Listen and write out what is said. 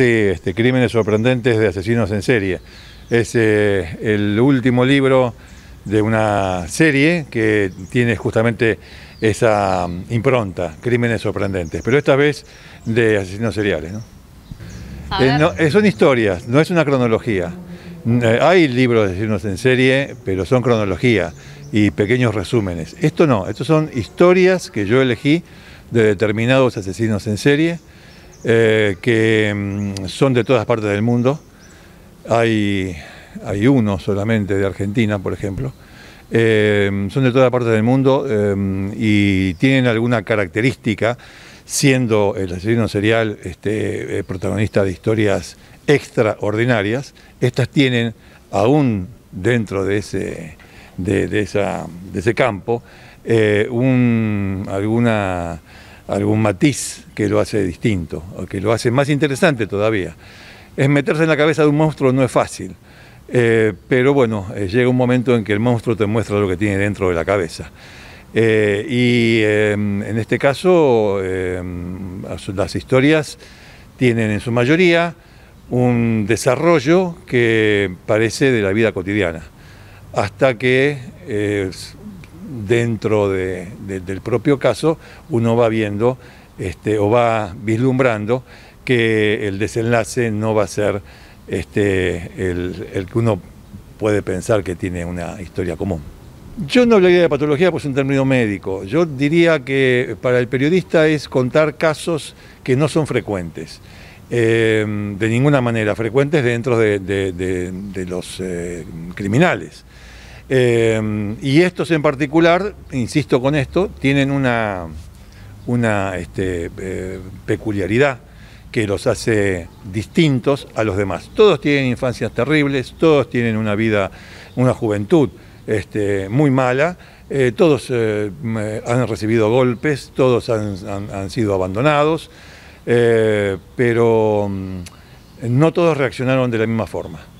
Este, este, Crímenes sorprendentes de asesinos en serie. Es eh, el último libro de una serie que tiene justamente esa mm, impronta, Crímenes sorprendentes, pero esta vez de asesinos seriales. ¿no? Eh, eh, son historias, no es una cronología. Mm, hay libros de asesinos en serie, pero son cronología y pequeños resúmenes. Esto no, estos son historias que yo elegí de determinados asesinos en serie eh, que mm, son de todas partes del mundo. Hay, hay uno solamente de Argentina, por ejemplo. Eh, son de todas partes del mundo eh, y tienen alguna característica, siendo el asesino serial este, protagonista de historias extraordinarias. Estas tienen, aún dentro de ese, de ese campo, un, alguna algún matiz que lo hace distinto, que lo hace más interesante todavía. Es meterse en la cabeza de un monstruo no es fácil, eh, pero bueno, eh, llega un momento en que el monstruo te muestra lo que tiene dentro de la cabeza. Eh, y em, en este caso, em, las historias tienen en su mayoría un desarrollo que parece de la vida cotidiana, hasta que dentro del propio caso uno va viendo este, o va vislumbrando que el desenlace no va a ser este, el, que uno puede pensar que tiene una historia común. Yo no hablaría de patología pues es un término médico. Yo diría que para el periodista es contar casos que no son frecuentes. Em, de ninguna manera frecuentes dentro de, los eh, criminales. Em, y estos en particular, insisto con esto, tienen una, este, eh, peculiaridad que los hace distintos a los demás. Todos tienen infancias terribles, todos tienen una vida, una juventud este, muy mala, eh, todos eh, han recibido golpes, todos han sido abandonados, pero mm, no todos reaccionaron de la misma forma.